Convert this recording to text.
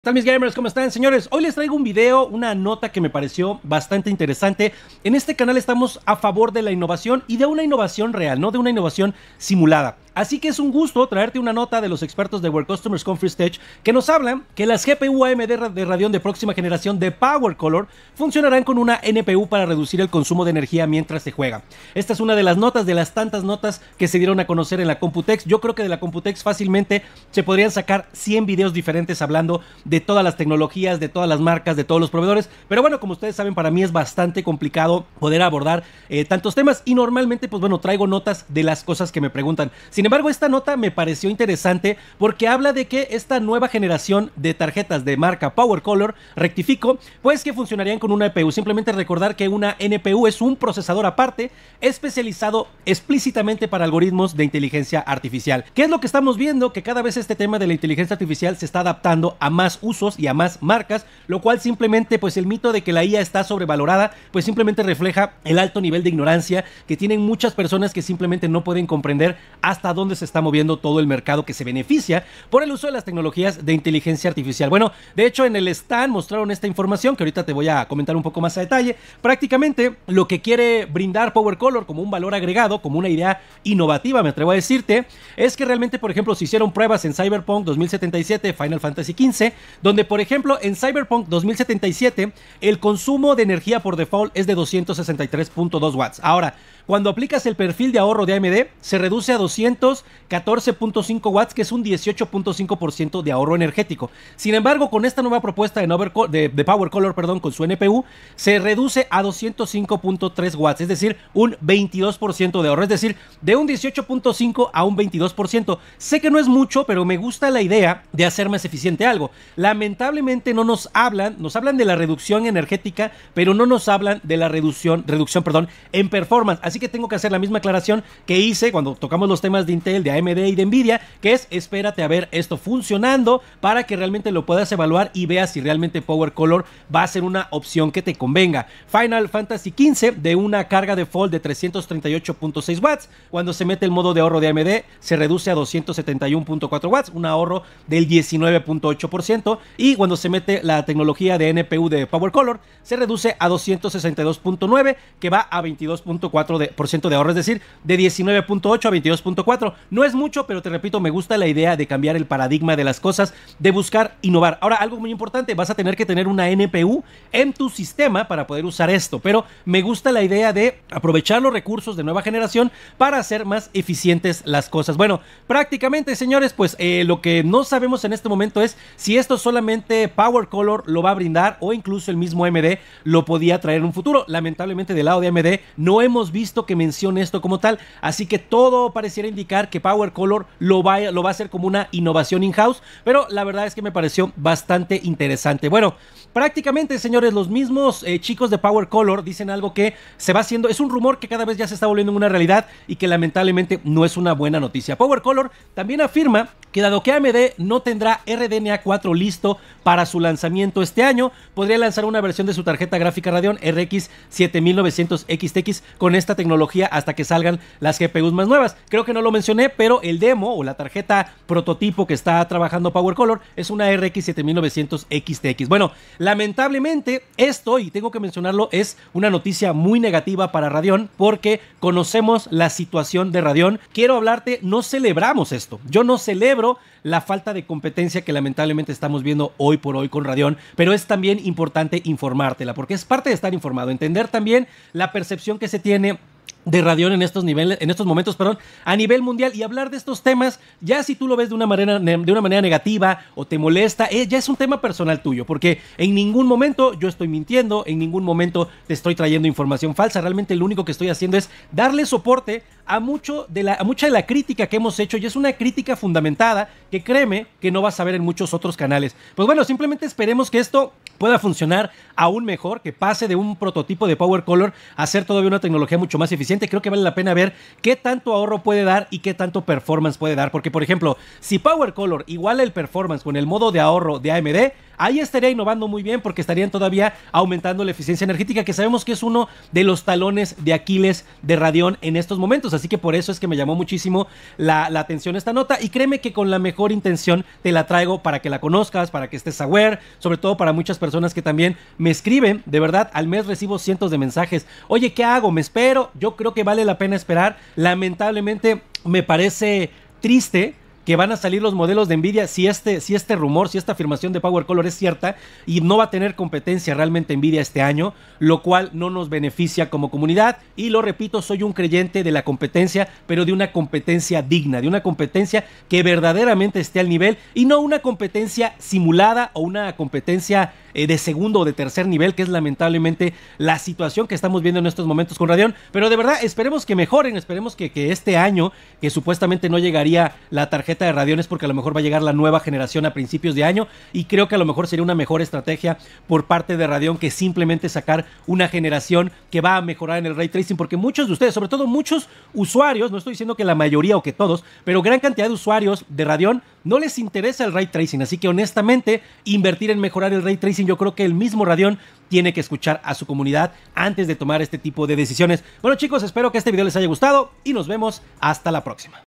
¿Qué tal mis gamers? ¿Cómo están señores? Hoy les traigo un video, una nota que me pareció bastante interesante. En este canal estamos a favor de la innovación y de una innovación real, no de una innovación simulada. Así que es un gusto traerte una nota de los expertos de World Customers Conference Stage que nos hablan que las GPU AMD de Radión de próxima generación de Power Color funcionarán con una NPU para reducir el consumo de energía mientras se juega. Esta es una de las notas de las tantas notas que se dieron a conocer en la Computex. Yo creo que de la Computex fácilmente se podrían sacar 100 videos diferentes hablando de todas las tecnologías, de todas las marcas, de todos los proveedores. Pero bueno, como ustedes saben, para mí es bastante complicado poder abordar eh, tantos temas y normalmente pues bueno, traigo notas de las cosas que me preguntan. Sin embargo, esta nota me pareció interesante porque habla de que esta nueva generación de tarjetas de marca Power Color, rectifico, pues que funcionarían con una NPU, e Simplemente recordar que una NPU es un procesador aparte especializado explícitamente para algoritmos de inteligencia artificial. ¿Qué es lo que estamos viendo? Que cada vez este tema de la inteligencia artificial se está adaptando a más usos y a más marcas, lo cual simplemente pues el mito de que la IA está sobrevalorada pues simplemente refleja el alto nivel de ignorancia que tienen muchas personas que simplemente no pueden comprender hasta dónde se está moviendo todo el mercado que se beneficia por el uso de las tecnologías de inteligencia artificial. Bueno, de hecho en el stand mostraron esta información que ahorita te voy a comentar un poco más a detalle. Prácticamente lo que quiere brindar Power Color como un valor agregado, como una idea innovativa, me atrevo a decirte, es que realmente, por ejemplo, se hicieron pruebas en Cyberpunk 2077, Final Fantasy 15, donde, por ejemplo, en Cyberpunk 2077 el consumo de energía por default es de 263.2 watts. Ahora, cuando aplicas el perfil de ahorro de AMD, se reduce a 214.5 watts, que es un 18.5% de ahorro energético. Sin embargo, con esta nueva propuesta de, de, Power Color, perdón, con su NPU, se reduce a 205.3 watts, es decir, un 22% de ahorro, es decir, de un 18.5 a un 22%. Sé que no es mucho, pero me gusta la idea de hacer más eficiente algo. Lamentablemente no nos hablan, nos hablan de la reducción energética, pero no nos hablan de la reducción, reducción, perdón, en performance. Así que tengo que hacer la misma aclaración que hice cuando tocamos los temas de Intel, de AMD y de Nvidia, que es espérate a ver esto funcionando para que realmente lo puedas evaluar y veas si realmente Power Color va a ser una opción que te convenga. Final Fantasy XV de una carga de default de 338.6 watts, cuando se mete el modo de ahorro de AMD se reduce a 271.4 watts, un ahorro del 19.8% y cuando se mete la tecnología de NPU de Power Color se reduce a 262.9 que va a 22.4 de por ciento de ahorro, es decir, de 19.8 a 22.4. No es mucho, pero te repito, me gusta la idea de cambiar el paradigma de las cosas, de buscar innovar. Ahora, algo muy importante, vas a tener que tener una NPU en tu sistema para poder usar esto, pero me gusta la idea de aprovechar los recursos de nueva generación para hacer más eficientes las cosas. Bueno, prácticamente, señores, pues eh, lo que no sabemos en este momento es si esto solamente Power Color lo va a brindar o incluso el mismo MD lo podía traer en un futuro. Lamentablemente, del lado de AMD no hemos visto que mencione esto como tal, así que todo pareciera indicar que Power Color lo va, lo va a hacer como una innovación in-house, pero la verdad es que me pareció bastante interesante. Bueno, prácticamente, señores, los mismos eh, chicos de Power Color dicen algo que se va haciendo, es un rumor que cada vez ya se está volviendo una realidad y que lamentablemente no es una buena noticia. Power Color también afirma que dado que AMD no tendrá RDNA 4 listo para su lanzamiento este año, podría lanzar una versión de su tarjeta gráfica Radeon RX 7900 XTX con esta tecnología hasta que salgan las GPUs más nuevas. Creo que no lo mencioné, pero el demo o la tarjeta prototipo que está trabajando Power Color es una RX 7900 XTX. Bueno, lamentablemente esto, y tengo que mencionarlo, es una noticia muy negativa para Radeon porque conocemos la situación de Radeon. Quiero hablarte, no celebramos esto. Yo no celebro la falta de competencia que lamentablemente estamos viendo hoy por hoy con Radeon, pero es también importante informártela porque es parte de estar informado, entender también la percepción que se tiene de radión en estos niveles, en estos momentos, perdón, a nivel mundial y hablar de estos temas, ya si tú lo ves de una manera, de una manera negativa o te molesta, eh, ya es un tema personal tuyo, porque en ningún momento yo estoy mintiendo, en ningún momento te estoy trayendo información falsa, realmente lo único que estoy haciendo es darle soporte a mucho de la a mucha de la crítica que hemos hecho y es una crítica fundamentada que créeme que no vas a ver en muchos otros canales. Pues bueno, simplemente esperemos que esto pueda funcionar aún mejor, que pase de un prototipo de Power Color a ser todavía una tecnología mucho más eficiente creo que vale la pena ver qué tanto ahorro puede dar y qué tanto performance puede dar. Porque, por ejemplo, si Power Color iguala el performance con el modo de ahorro de AMD, ahí estaría innovando muy bien porque estarían todavía aumentando la eficiencia energética, que sabemos que es uno de los talones de Aquiles de Radión en estos momentos. Así que por eso es que me llamó muchísimo la, atención esta nota. Y créeme que con la mejor intención te la traigo para que la conozcas, para que estés aware, sobre todo para muchas personas que también me escriben. De verdad, al mes recibo cientos de mensajes. Oye, ¿qué hago? ¿Me espero? Yo creo que vale la pena esperar. Lamentablemente me parece triste que van a salir los modelos de Nvidia si este, si este rumor, si esta afirmación de Power Color es cierta y no va a tener competencia realmente Nvidia este año, lo cual no nos beneficia como comunidad. Y lo repito, soy un creyente de la competencia, pero de una competencia digna, de una competencia que verdaderamente esté al nivel y no una competencia simulada o una competencia eh, de segundo o de tercer nivel, que es lamentablemente la situación que estamos viendo en estos momentos con Radeon. Pero de verdad, esperemos que mejoren, esperemos que este año, que supuestamente no llegaría la tarjeta de Radeon es porque a lo mejor va a llegar la nueva generación a principios de año y creo que a lo mejor sería una mejor estrategia por parte de Radeon que simplemente sacar una generación que va a mejorar en el ray tracing porque muchos de ustedes, sobre todo muchos usuarios, no estoy diciendo que la mayoría o que todos, pero gran cantidad de usuarios de Radeon no les interesa el ray tracing, así que honestamente invertir en mejorar el ray tracing yo creo que el mismo Radeon tiene que escuchar a su comunidad antes de tomar este tipo de decisiones. Bueno chicos, espero que este video les haya gustado y nos vemos hasta la próxima.